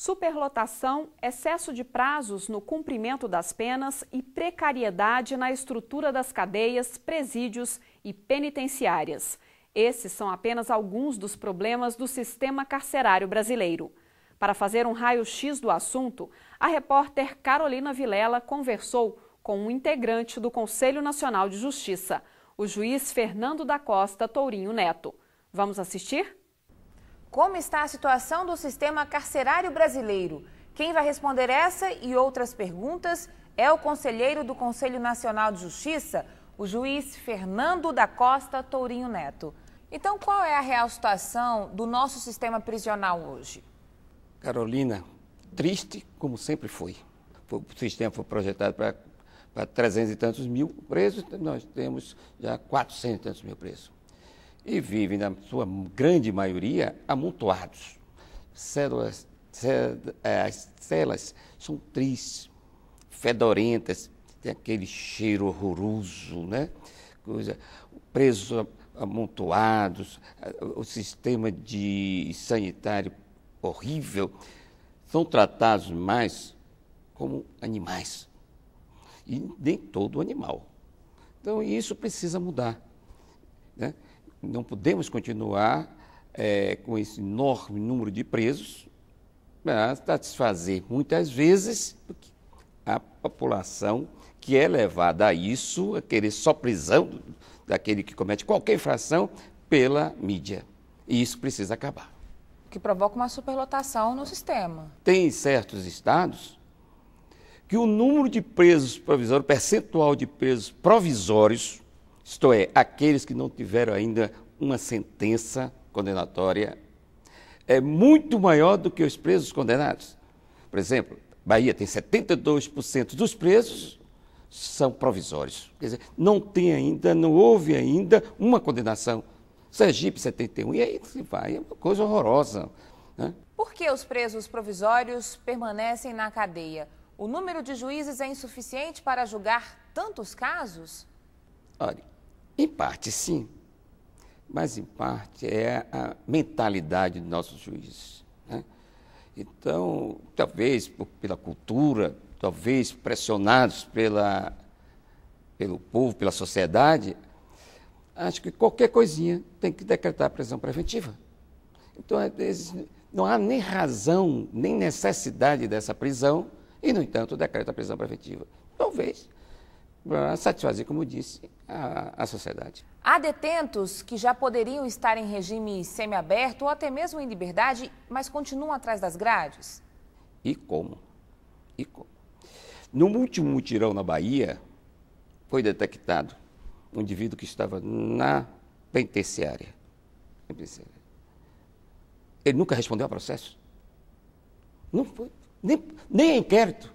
Superlotação, excesso de prazos no cumprimento das penas e precariedade na estrutura das cadeias, presídios e penitenciárias. Esses são apenas alguns dos problemas do sistema carcerário brasileiro. Para fazer um raio-x do assunto, a repórter Carolina Vilela conversou com um integrante do Conselho Nacional de Justiça, o juiz Fernando da Costa Tourinho Neto. Vamos assistir? Como está a situação do sistema carcerário brasileiro? Quem vai responder essa e outras perguntas é o conselheiro do Conselho Nacional de Justiça, o juiz Fernando da Costa Tourinho Neto. Então, qual é a real situação do nosso sistema prisional hoje? Carolina, triste como sempre foi. O sistema foi projetado para, para 300 e tantos mil presos, nós temos já 400 e tantos mil presos e vivem, na sua grande maioria, amontoados. Células, é, células, as celas são tristes, fedorentas, tem aquele cheiro horroroso, né? Coisa, presos amontoados, o sistema de sanitário horrível, são tratados mais como animais. E nem todo animal. Então isso precisa mudar. Né? Não podemos continuar é, com esse enorme número de presos para satisfazer muitas vezes a população que é levada a isso, a querer só prisão daquele que comete qualquer infração pela mídia. E isso precisa acabar. O que provoca uma superlotação no sistema. Tem certos estados que o número de presos provisórios, percentual de presos provisórios, isto é, aqueles que não tiveram ainda uma sentença condenatória, é muito maior do que os presos condenados. Por exemplo, Bahia tem 72% dos presos são provisórios. Quer dizer, não tem ainda, não houve ainda uma condenação. Sergipe, 71, e aí se vai, é uma coisa horrorosa. Né? Por que os presos provisórios permanecem na cadeia? O número de juízes é insuficiente para julgar tantos casos? Olha, em parte, sim. Mas, em parte, é a mentalidade dos nossos juízes. Né? Então, talvez por, pela cultura, talvez pressionados pela, pelo povo, pela sociedade, acho que qualquer coisinha tem que decretar prisão preventiva. Então, às vezes, não há nem razão, nem necessidade dessa prisão, e, no entanto, decreta a prisão preventiva. Talvez para satisfazer, como disse, a, a, sociedade. Há detentos que já poderiam estar em regime semiaberto ou até mesmo em liberdade, mas continuam atrás das grades? E como? E como? No último mutirão na Bahia, foi detectado um indivíduo que estava na penitenciária. Ele nunca respondeu a processo. Não foi. Nem, nem a inquérito.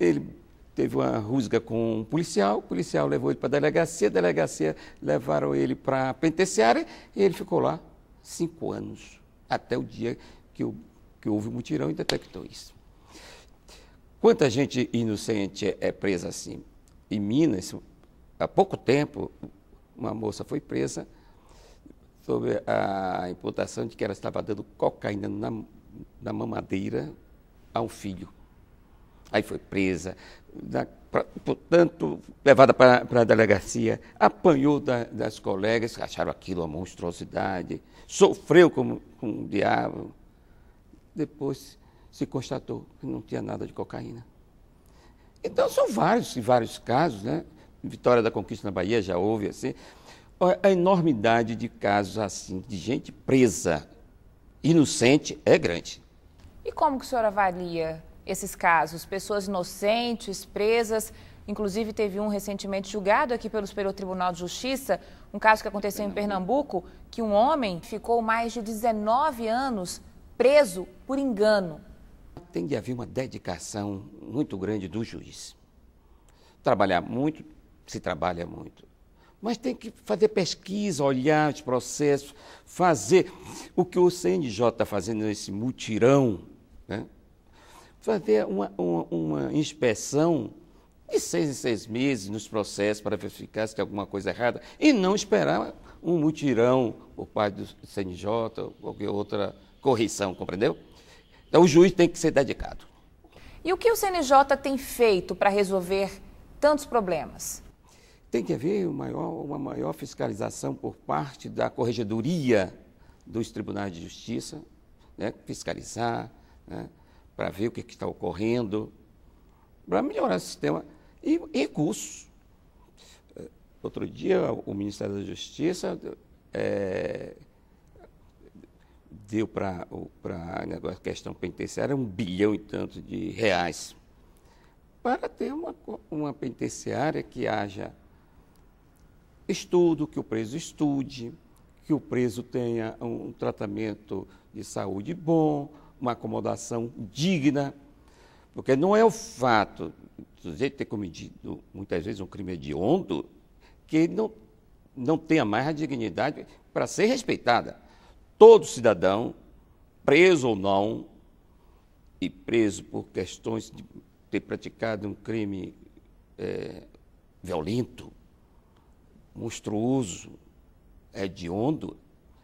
Ele teve uma rusga com um policial, o policial levou ele para a delegacia, a delegacia levaram ele para a penitenciária e ele ficou lá cinco anos, até o dia que, o, que houve o um mutirão e detectou isso. Quanta gente inocente é presa assim? Em Minas, há pouco tempo, uma moça foi presa sobre a imputação de que ela estava dando cocaína na, na mamadeira a um filho. Aí foi presa, da, pra, portanto, levada para a delegacia, apanhou da, das colegas, acharam aquilo uma monstruosidade, sofreu como, como um diabo. Depois se constatou que não tinha nada de cocaína. Então são vários e vários casos, né? Vitória da Conquista na Bahia já houve assim. A enormidade de casos assim, de gente presa, inocente, é grande. E como que o senhor avalia esses casos. Pessoas inocentes, presas. Inclusive, teve um recentemente julgado aqui pelo Superior Tribunal de Justiça, um caso que aconteceu em Pernambuco, que um homem ficou mais de 19 anos preso por engano. Tem de haver uma dedicação muito grande do juiz. Trabalhar muito, se trabalha muito. Mas tem que fazer pesquisa, olhar os processos, fazer o que o CNJ está fazendo nesse mutirão fazer uma, uma, uma inspeção de seis em seis meses nos processos para verificar se tem alguma coisa errada e não esperar um mutirão por parte do CNJ ou qualquer outra correção, compreendeu? Então o juiz tem que ser dedicado. E o que o CNJ tem feito para resolver tantos problemas? Tem que haver uma maior, uma maior fiscalização por parte da corregedoria dos tribunais de justiça, né? fiscalizar, né? para ver o que está ocorrendo, para melhorar o sistema. E recursos. É, outro dia, o Ministério da Justiça é, deu para a questão penitenciária um bilhão e tanto de reais para ter uma, uma penitenciária que haja estudo, que o preso estude, que o preso tenha um tratamento de saúde bom, uma acomodação digna, porque não é o fato do sujeito ter cometido muitas vezes um crime hediondo que não, não tenha mais a dignidade para ser respeitada. Todo cidadão, preso ou não, e preso por questões de ter praticado um crime é, violento, monstruoso, hediondo,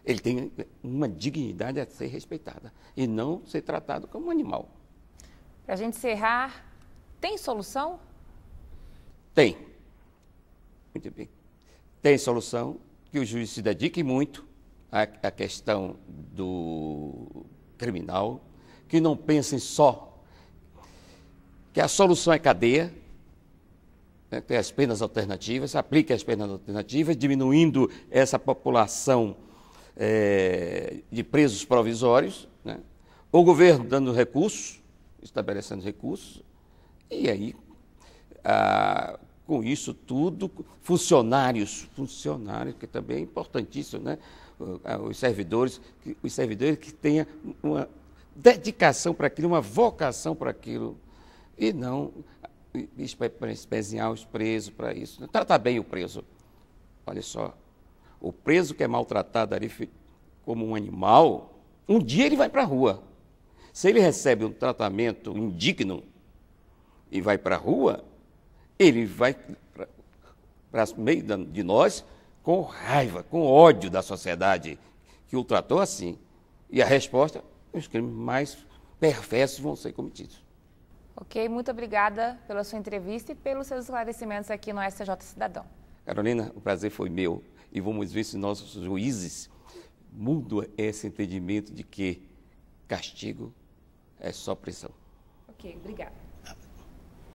ele tem uma dignidade a ser respeitada e não ser tratado como um animal. Para a gente encerrar, tem solução? Tem. Muito bem. Tem solução que o juiz se dedique muito à, à questão do criminal, que não pensem só que a solução é cadeia, né, tem as penas alternativas, aplique as penas alternativas, diminuindo essa população é, de presos provisórios, né? o governo dando recursos, estabelecendo recursos, e aí, com isso tudo, funcionários, funcionários, que também é importantíssimo, né? os servidores, os servidores que tenham uma dedicação para aquilo, uma vocação para aquilo, e não espezinhar os presos para isso. Né? Tratar bem o preso. Olha só, o preso que é maltratado ali como um animal, um dia ele vai para a rua. Se ele recebe um tratamento indigno e vai para a rua, ele vai para meio de nós com raiva, com ódio da sociedade que o tratou assim. E a resposta, os crimes mais perversos vão ser cometidos. Ok, muito obrigada pela sua entrevista e pelos seus esclarecimentos aqui no STJ Cidadão. Carolina, o prazer foi meu e vamos ver se nossos juízes mudam esse entendimento de que castigo é só pressão. Ok, obrigada.